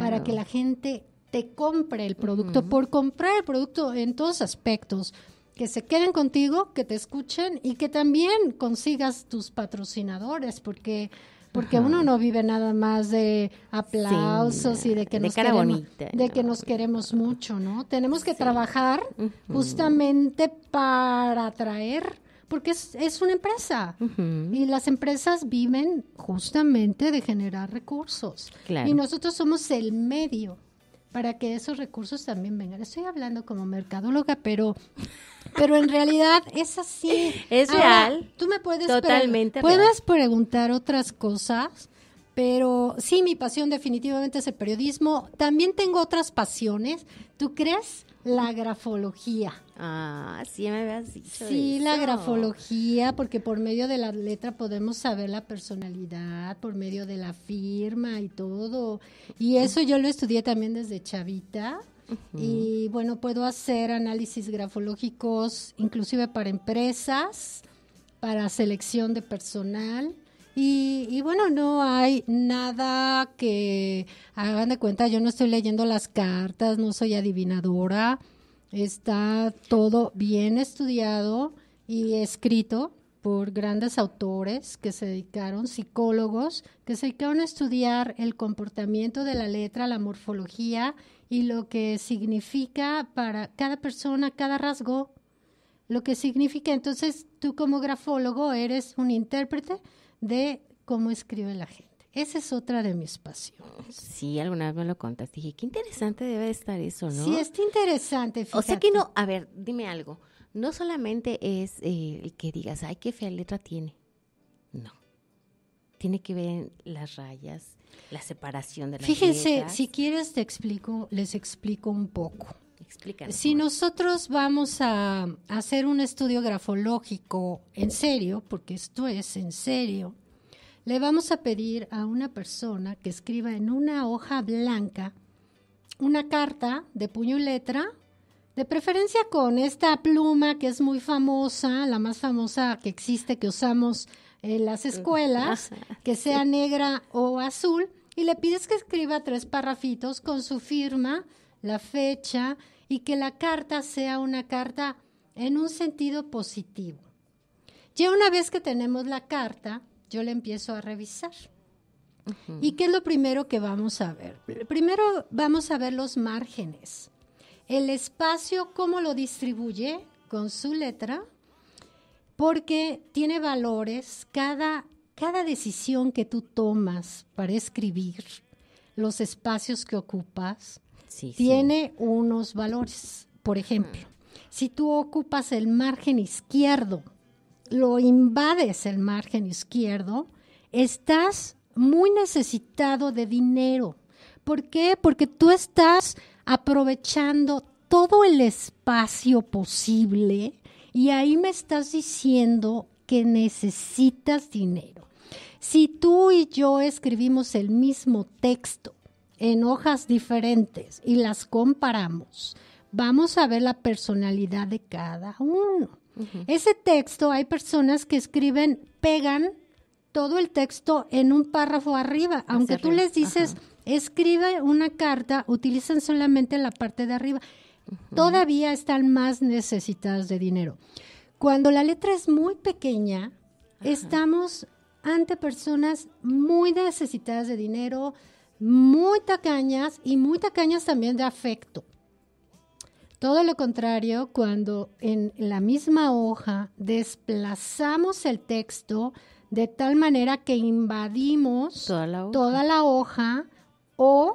para que la gente te compre el producto, por comprar el producto en todos aspectos que se queden contigo, que te escuchen y que también consigas tus patrocinadores, porque porque uno no vive nada más de aplausos y de que nos queremos, de que nos queremos mucho, ¿no? Tenemos que trabajar justamente para atraer porque es, una empresa y las empresas viven justamente de generar recursos y nosotros somos el medio para que esos recursos también vengan. Estoy hablando como mercadóloga, pero pero en realidad es así. [LAUGHS] Es real. Tú me puedes preguntar otras cosas pero sí, mi pasión definitivamente es el periodismo. También tengo otras pasiones. ¿Tú crees? La grafología. Ah, sí me habías dicho. Sí, la grafología, porque por medio de la letra podemos saber la personalidad, por medio de la firma y todo. Y eso yo lo estudié también desde chavita. Y bueno, puedo hacer análisis grafológicos inclusive para empresas, para selección de personal y, bueno, no hay nada que hagan de cuenta, yo no estoy leyendo las cartas, no soy adivinadora, está todo bien estudiado y escrito por grandes autores que se dedicaron, psicólogos, que se dedicaron a estudiar el comportamiento de la letra, la morfología y lo que significa para cada persona, cada rasgo, lo que significa. Entonces, tú como grafólogo eres un intérprete de cómo escribe la gente. Esa es otra de mis pasiones. Sí, alguna vez me lo contaste. Dije, qué interesante debe estar eso, ¿no? Sí, está interesante. O sea que no, a ver, dime algo. No solamente es eh, el que digas, ay, qué fea letra tiene. No. Tiene que ver las rayas, la separación de las Fíjense, si quieres te explico, les explico un poco. Si nosotros vamos a hacer un estudio grafológico en serio, porque esto es en serio, le vamos a pedir a una persona que escriba en una hoja blanca una carta de puño y letra, de preferencia con esta pluma que es muy famosa, la más famosa que existe que usamos en las escuelas, [LAUGHS] ah, que sea negra o azul, y le pides que escriba tres parrafitos con su firma, la fecha y que la carta sea una carta en un sentido positivo. Ya una vez que tenemos la carta, yo la empiezo a revisar. ¿Y qué es lo primero que vamos a ver? Primero vamos a ver los márgenes. El espacio, cómo lo distribuye con su letra, porque tiene valores cada, cada decisión que tú tomas para escribir, los espacios que ocupas, tiene unos valores. Por ejemplo, mm. si tú ocupas el margen izquierdo, lo invades el margen izquierdo, estás muy necesitado de dinero. ¿Por qué? Porque tú estás aprovechando todo el espacio posible y ahí me estás diciendo que necesitas dinero. Si tú y yo escribimos el mismo texto en hojas diferentes y las comparamos, vamos a ver la personalidad de cada uno. Ese texto, hay personas que escriben, pegan todo el texto en un párrafo arriba, aunque tú les dices, escribe una carta, utilizan solamente la parte de arriba. Todavía están más necesitadas de dinero. Cuando la letra es muy pequeña, estamos ante personas muy necesitadas de dinero, muy tacañas y muy tacañas también de afecto. Todo lo contrario, cuando en la misma hoja desplazamos el texto de tal manera que invadimos toda la hoja, toda la hoja o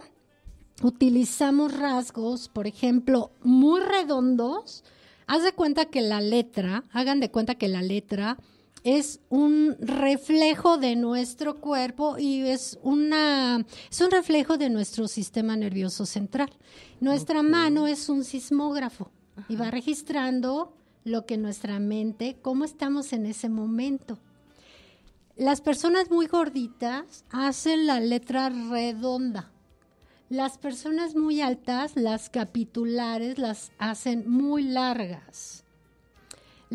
utilizamos rasgos, por ejemplo, muy redondos, haz de cuenta que la letra, hagan de cuenta que la letra es un reflejo de nuestro cuerpo y es, es un reflejo de nuestro sistema nervioso central. Nuestra mano es un sismógrafo y va registrando lo que nuestra mente, cómo estamos en ese momento. Las personas muy gorditas hacen la letra redonda. Las personas muy altas, las capitulares, las hacen muy largas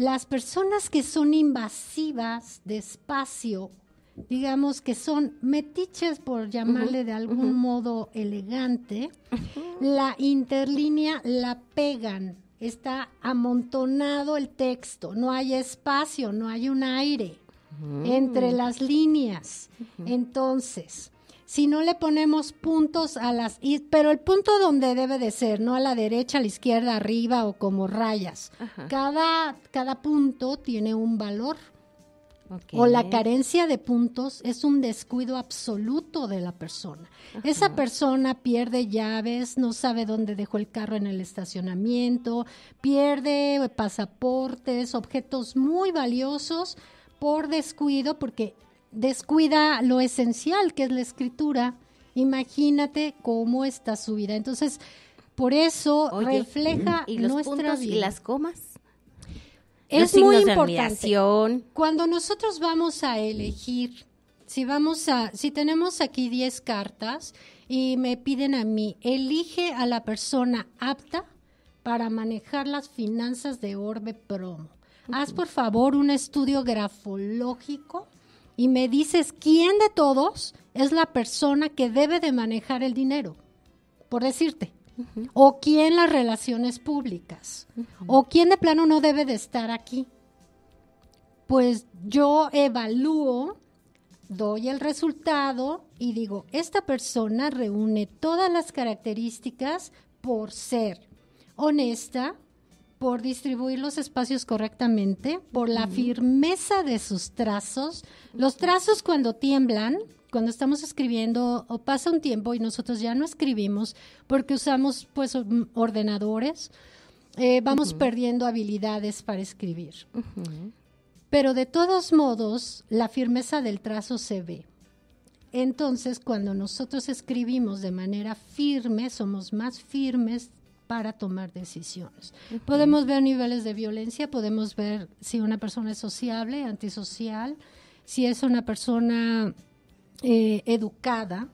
las personas que son invasivas de espacio, digamos que son metiches por llamarle de algún modo elegante, la interlínea la pegan, está amontonado el texto, no hay espacio, no hay un aire mm. entre las líneas. Entonces, si no le ponemos puntos a las pero el punto donde debe de ser, no a la derecha, a la izquierda, arriba o como rayas. Cada, cada punto tiene un valor. O la carencia de puntos es un descuido absoluto de la persona. Esa persona pierde llaves, no sabe dónde dejó el carro en el estacionamiento, pierde eh, pasaportes, objetos muy valiosos por descuido porque descuida lo esencial que es la escritura, imagínate cómo está su vida. Entonces, por eso refleja ¿y y las comas. Es muy importante. Cuando nosotros vamos a elegir, si vamos a si tenemos aquí 10 cartas y me piden a mí, elige a la persona apta para manejar las finanzas de Orbe Promo. Haz por favor un estudio grafológico y me dices quién de todos es la persona que debe de manejar el dinero, por decirte, o quién las relaciones públicas, o quién de plano no debe de estar aquí. Pues yo evalúo, doy el resultado y digo, esta persona reúne todas las características por ser honesta, por distribuir los espacios correctamente, por la firmeza de sus trazos. Los trazos cuando tiemblan, cuando estamos escribiendo o pasa un tiempo y nosotros ya no escribimos porque usamos pues mm, ordenadores, eh, vamos perdiendo habilidades para escribir. Pero de todos modos, la firmeza del trazo se ve. Entonces, cuando nosotros escribimos de manera firme, somos más firmes para tomar decisiones. Podemos ver niveles de violencia, podemos ver si una persona es sociable, antisocial, si es una persona eh, educada.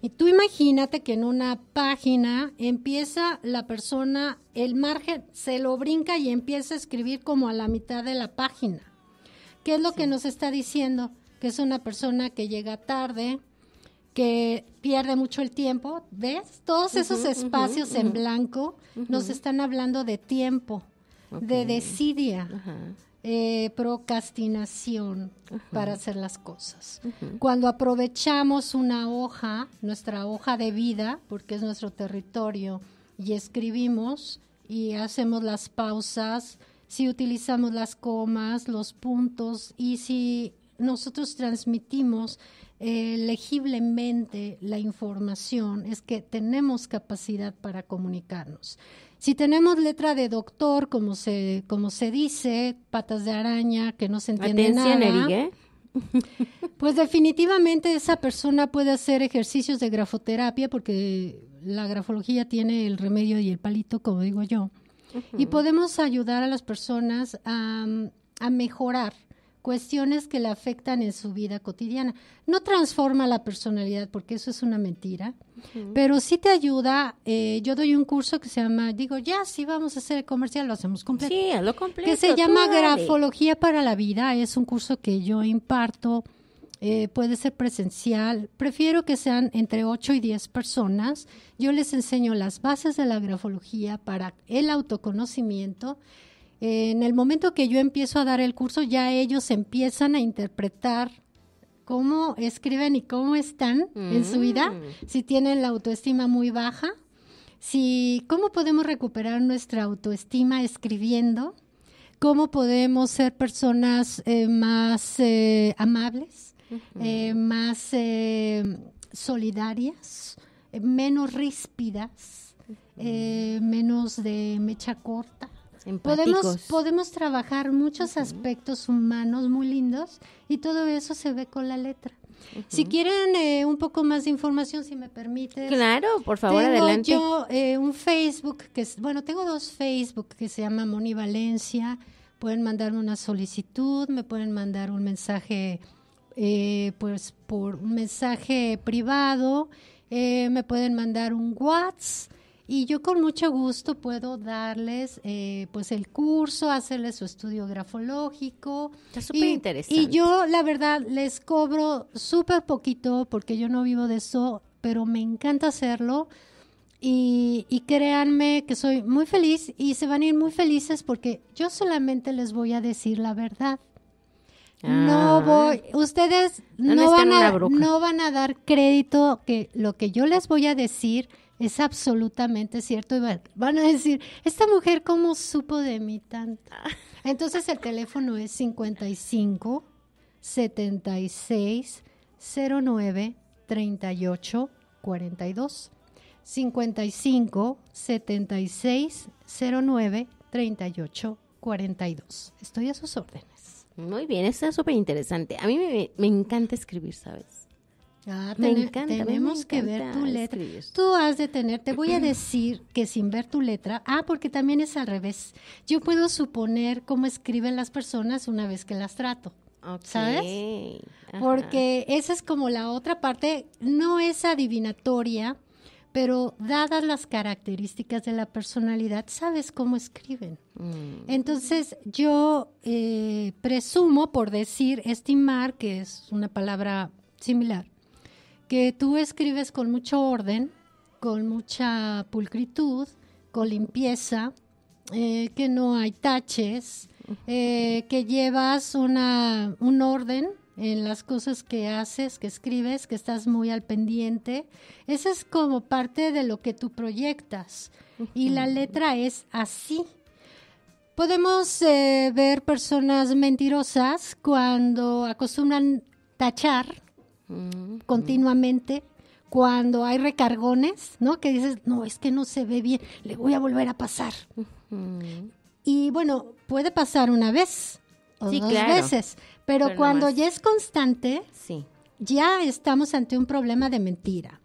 Y tú imagínate que en una página empieza la persona, el margen se lo brinca y empieza a escribir como a la mitad de la página. ¿Qué es lo que nos está diciendo? Que es una persona que llega tarde, que pierde mucho el tiempo, ¿ves? Todos esos espacios en blanco nos están hablando de tiempo, de desidia, eh, procrastinación para hacer las cosas. Cuando aprovechamos una hoja, nuestra hoja de vida, porque es nuestro territorio, y escribimos y hacemos las pausas, si utilizamos las comas, los puntos y si nosotros transmitimos eh, legiblemente la información es que tenemos capacidad para comunicarnos. Si tenemos letra de doctor, como se, como se dice, patas de araña, que no se entiende nada. ¿eh? [LAUGHS] Pues definitivamente esa persona puede hacer ejercicios de grafoterapia porque la grafología tiene el remedio y el palito, como digo yo. Y podemos ayudar a las personas a, a mejorar cuestiones que le afectan en su vida cotidiana. No transforma la personalidad porque eso es una mentira, pero sí te ayuda. Eh, yo doy un curso que se llama, digo, ya si vamos a hacer el comercial, lo hacemos completo. Sí, lo completo. Que se llama Grafología para la Vida. Es un curso que yo imparto. Eh, puede ser presencial. Prefiero que sean entre 8 y 10 personas. Yo les enseño las bases de la grafología para el autoconocimiento en el momento que yo empiezo a dar el curso, ya ellos empiezan a interpretar cómo escriben y cómo están en su vida, mm. si tienen la autoestima muy baja, si cómo podemos recuperar nuestra autoestima escribiendo, cómo podemos ser personas eh, más eh, amables, eh, más solidarias, menos ríspidas, menos de mecha corta. Podemos, podemos trabajar muchos aspectos humanos muy lindos y todo eso se ve con la letra. Si quieren eh, un poco más de información, si me permite Claro, por favor, adelante. Yo eh, un Facebook, que es, bueno, tengo dos Facebook que se llama Moni Valencia. Pueden mandarme una solicitud, me pueden mandar un mensaje, eh, pues por un mensaje privado, me pueden mandar un WhatsApp y yo con mucho gusto puedo darles eh, pues el curso, hacerles su estudio grafológico. Está súper interesante. Y yo, la verdad, les cobro súper poquito porque yo no vivo de eso, pero me encanta hacerlo. Y, créanme que soy muy feliz y se van a ir muy felices porque yo solamente les voy a decir la verdad. no ah. voy, ustedes no, van, a, no van a dar crédito que lo que yo les voy a decir es absolutamente cierto. Y van a decir, esta mujer, ¿cómo supo de mí tanta? [LAUGHS] Entonces el teléfono es 55 76 09 38 42. 55 76 09 38 42. Estoy a sus órdenes. Muy bien, está es súper interesante. A mí me encanta escribir, ¿sabes? Ah, tenemos que ver tu letra. Tú has de tener, te voy a decir que sin ver tu letra, ah, porque también es al revés. Yo puedo suponer cómo escriben las personas una vez que las trato. ¿Sabes? Porque esa es como la otra parte, no es adivinatoria, pero dadas las características de la personalidad, sabes cómo escriben. Mm. Entonces, yo eh, presumo, por decir, estimar, que es una palabra similar, que tú escribes con mucho orden, con mucha pulcritud, con limpieza, eh, que no hay taches, eh, que llevas una, un orden en las cosas que haces, que escribes, que estás muy al pendiente. Esa es como parte de lo que tú proyectas. Y la letra es así. Podemos eh, ver personas mentirosas cuando acostumbran tachar continuamente. Cuando hay recargones, ¿no? Que dices, no, es que no se ve bien, le voy a volver a pasar. Y bueno, puede pasar una vez o dos veces, pero, cuando ya es constante, sí. ya estamos ante un problema de mentira.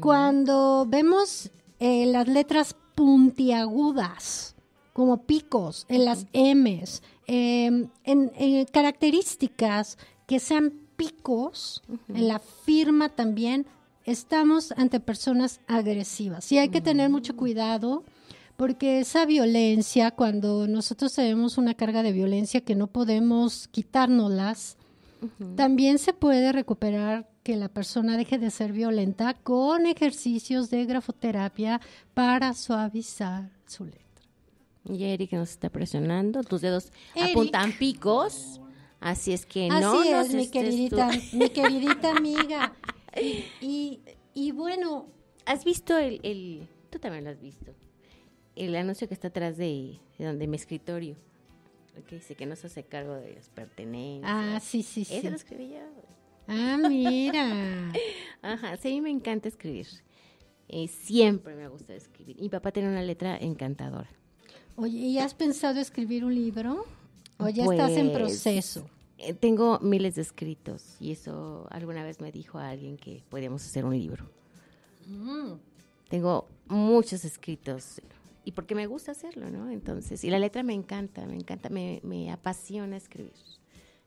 Cuando vemos eh, las letras puntiagudas, como picos, en las M's, em, en, en, características que sean picos, en la firma también, estamos ante personas agresivas. Y hay que tener mucho cuidado porque esa violencia, cuando nosotros tenemos una carga de violencia que no podemos quitárnoslas, también se puede recuperar que la persona deje de ser violenta con ejercicios de grafoterapia para suavizar su letra. Y Eric nos está presionando, tus dedos apuntan picos. Así es que no. Así es, mi queridita, mi queridita [LAUGHS] amiga. Y, y, bueno. ¿Has visto el, el, Tú también lo has visto. El anuncio que está atrás de, de donde mi escritorio. Que dice que no se hace cargo de las pertenencias. Ah, sí, sí, sí. Eso lo escribí yo. Ah, mira. [LAUGHS] Ajá, sí, me encanta escribir. Eh, siempre me gusta escribir. Mi papá tiene una letra encantadora. Oye, ¿y has pensado escribir un libro? O ya estás en pues, proceso. Eh, tengo miles de escritos y eso alguna vez me dijo a alguien que podíamos hacer un libro. Mm. Tengo muchos escritos y porque me gusta hacerlo, ¿no? Entonces, y la letra me encanta, me encanta, me, apasiona escribir.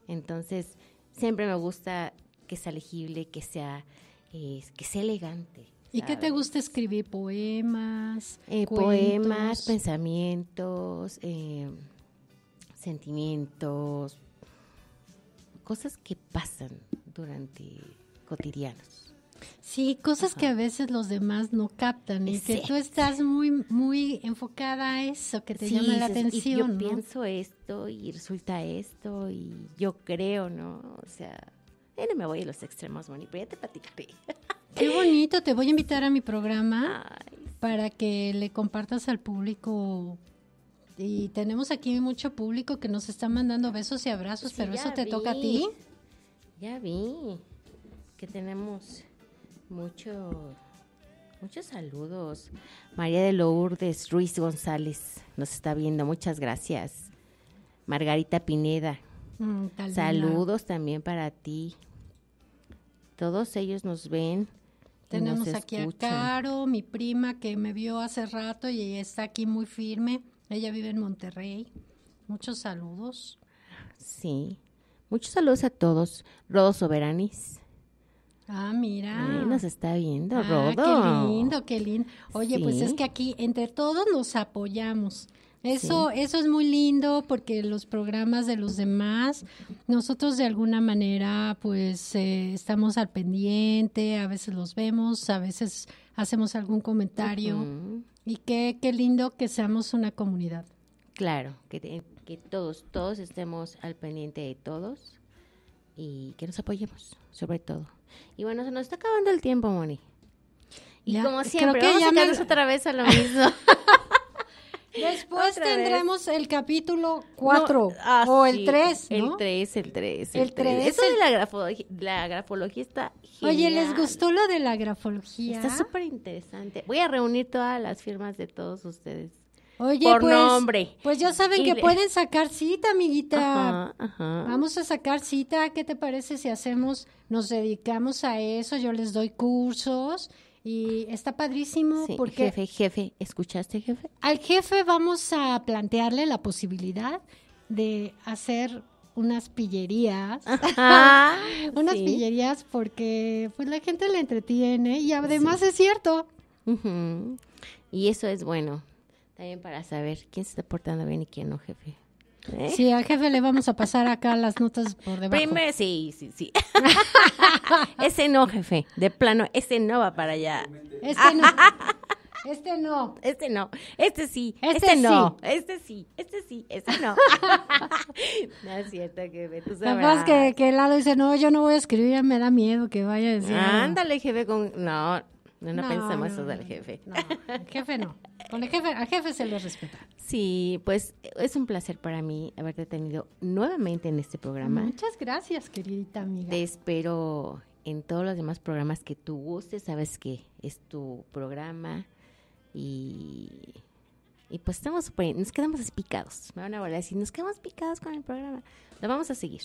Entonces, siempre me gusta que sea legible, que sea, eh, que sea elegante. ¿Y qué te gusta escribir? ¿Poemas? Eh, poemas, pensamientos. Eh, sentimientos, cosas que pasan durante cotidianos. Sí, cosas que a veces los demás no captan y que tú estás muy muy enfocada a eso que te llama la atención. yo pienso esto y resulta esto y yo creo, ¿no? O sea, ya no me voy a los extremos, Moni, pero ya te platicaré. [LAUGHS] Qué bonito, te voy a invitar a mi programa para que le compartas al público y tenemos aquí mucho público que nos está mandando besos y abrazos, pero eso te toca a ti. Ya vi que tenemos mucho, muchos saludos. María de Lourdes Ruiz González nos está viendo, muchas gracias. Margarita Pineda, mm, saludos también para ti. Todos ellos nos ven. Tenemos aquí a Caro, mi prima que me vio hace rato y está aquí muy firme. Ella vive en Monterrey. Muchos saludos. Sí. Muchos saludos a todos. Rodo Soberanis. Ah, mira. nos está viendo, ah, Rodo. Qué lindo, qué lindo. Oye, pues es que aquí entre todos nos apoyamos. Eso, eso es muy lindo porque los programas de los demás, nosotros de alguna manera pues eh, estamos al pendiente, a veces los vemos, a veces hacemos algún comentario y qué, qué lindo que seamos una comunidad. Claro, que, que todos, todos estemos al pendiente de todos y que nos apoyemos sobre todo. Y bueno, se nos está acabando el tiempo, Moni. Y como siempre, vamos a me... [LAUGHS] otra vez a lo mismo. [LAUGHS] Después tendremos el capítulo 4 ah, o el 3. ¿no? El 3, el 3. El 3. Eso de la, la grafología está Oye, ¿les gustó lo de la grafología? Está súper interesante. Voy a reunir todas las firmas de todos ustedes. Oye, por pues, nombre. Pues ya saben que pueden sacar cita, amiguita. Vamos a sacar cita. ¿Qué te parece si hacemos, nos dedicamos a eso? Yo les doy cursos y está padrísimo sí, porque... Jefe, jefe, ¿escuchaste jefe? Al jefe vamos a plantearle la posibilidad de hacer unas pillerías, [LAUGHS] unas pillerías porque pues la gente le entretiene y además es cierto. Y eso es bueno, también para saber quién se está portando bien y quién no, jefe. ¿Eh? Sí, al jefe le vamos a pasar acá las notas por debajo. Primero, sí, sí, sí. [LAUGHS] ese no, jefe. De plano, ese no va para allá. Este no. [LAUGHS] Este no. Este no. Este sí. Este, este no. Sí. Este sí. Este sí. Este no. [LAUGHS] no es cierto, jefe. Tú sabes. Capaz que, que el lado dice, no, yo no voy a escribir, me da miedo que vaya a decir. Ándale, jefe, con... No, no, no, pensamos eso del jefe. No, el jefe no. Con el jefe, al jefe se le respeta. Sí, pues es un placer para mí haberte tenido nuevamente en este programa. Muchas gracias, queridita amiga. Te espero en todos los demás programas que tú gustes. Sabes que es tu programa y pues estamos super, nos quedamos picados. Me van a volver a decir, nos quedamos picados con el programa. Lo vamos a seguir.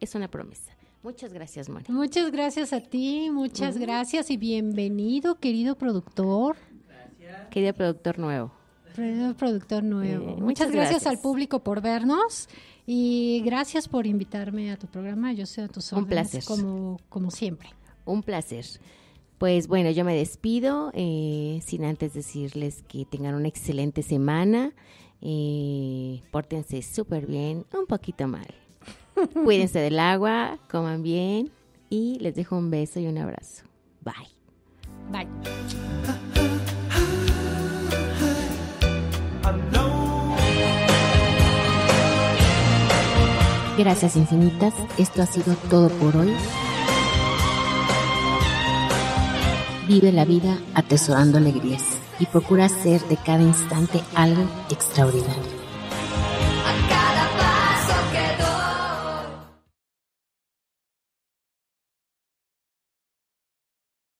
Es una promesa. Muchas gracias, Mari. Muchas gracias a ti, muchas gracias y bienvenido, querido productor. Querido productor nuevo. Querido productor nuevo. Eh, muchas, gracias, al público por vernos. Y gracias por invitarme a tu programa. Yo soy a tus órdenes. Como, como siempre. Un placer. Pues bueno, yo me despido, eh, sin antes decirles que tengan una excelente semana. Eh, pórtense súper bien, un poquito mal. Cuídense del agua, coman bien y les dejo un beso y un abrazo. Bye. Bye. Gracias infinitas. Esto ha sido todo por hoy. Vive la vida atesorando alegrías y procura hacer de cada instante algo extraordinario.